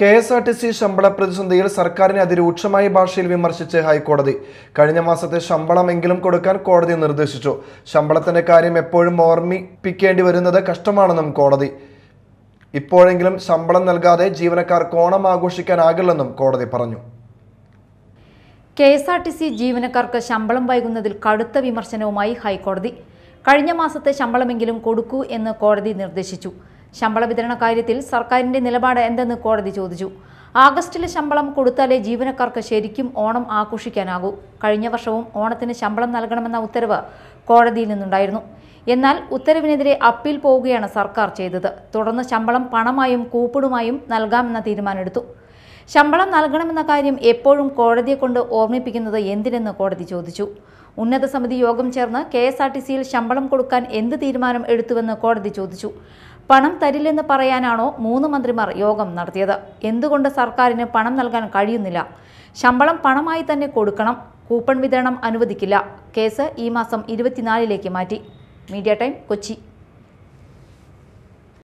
K S R T C ശമ്പള പ്രതിസന്ധിയിൽ സർക്കാരിനെ അതിരൂക്ഷമായ ഭാഷയിൽ വിമർശിച്ച് ഹൈക്കോടതി കഴിഞ്ഞ മാസത്തെ ശമ്പളമെങ്കിലും കൊടുക്കാൻ കോടതി നിർദ്ദേശിച്ചു ശമ്പളത്തിന്റെ കാര്യം എപ്പോഴും ഓർമ്മിപ്പിക്കേണ്ടി വരുന്നത് കഷ്ടമാണെന്നും കോടതി ഇപ്പോഴെങ്കിലും ശമ്പളം നൽകാതെ ജീവനക്കാർ ഓണം ആഘോഷിക്കാനാകില്ലെന്നും കോടതി പറഞ്ഞു K S R T C ജീവനക്കാർക്ക് ശമ്പളം വൈകുന്നതിൽ കടുത്ത വിമർശനവുമായി ഹൈക്കോടതി കഴിഞ്ഞ മാസത്തെ ശമ്പളമെങ്കിലും കൊടുക്കൂ എന്ന് കോടതി നിർദ്ദേശിച്ചു ശമ്പള വിതരണ കാര്യത്തിൽ സർക്കാരിന്റെ നിലപാട് എന്തെന്ന് കോടതി ചോദിച്ചു ആഗസ്റ്റിലെ ശമ്പളം കൊടുത്താലേ ജീവനക്കാർക്ക് ശരിക്കും ഓണം ആഘോഷിക്കാനാകൂ കഴിഞ്ഞ വർഷവും ഓണത്തിന് ശമ്പളം നൽകണമെന്ന ഉത്തരവ് കോടതിയിൽ നിന്നുണ്ടായിരുന്നു എന്നാൽ ഉത്തരവിനെതിരെ അപ്പീൽ പോവുകയാണ് സർക്കാർ ചെയ്തത് തുടർന്ന് ശമ്പളം പണമായും കൂപ്പിടുമായും നൽകാമെന്ന തീരുമാനമെടുത്തു ശമ്പളം നൽകണമെന്ന കാര്യം എപ്പോഴും കോടതിയെ കൊണ്ട് ഓർമ്മിപ്പിക്കുന്നത് എന്തിനെന്ന് കോടതി ചോദിച്ചു ഉന്നത സമിതി യോഗം ചേർന്ന് കെ ശമ്പളം കൊടുക്കാൻ എന്ത് തീരുമാനം എടുത്തുവെന്ന് കോടതി ചോദിച്ചു പണം തരില്ലെന്ന് പറയാനാണോ മൂന്ന് മന്ത്രിമാർ യോഗം നടത്തിയത് എന്തുകൊണ്ട് സർക്കാരിന് പണം നൽകാൻ കഴിയുന്നില്ല ശമ്പളം പണമായി തന്നെ കൊടുക്കണം കൂപ്പൺ വിതരണം അനുവദിക്കില്ല കേസ് ഈ മാസം ഇരുപത്തിനാലിലേക്ക് മാറ്റി മീഡിയ ടൈം കൊച്ചി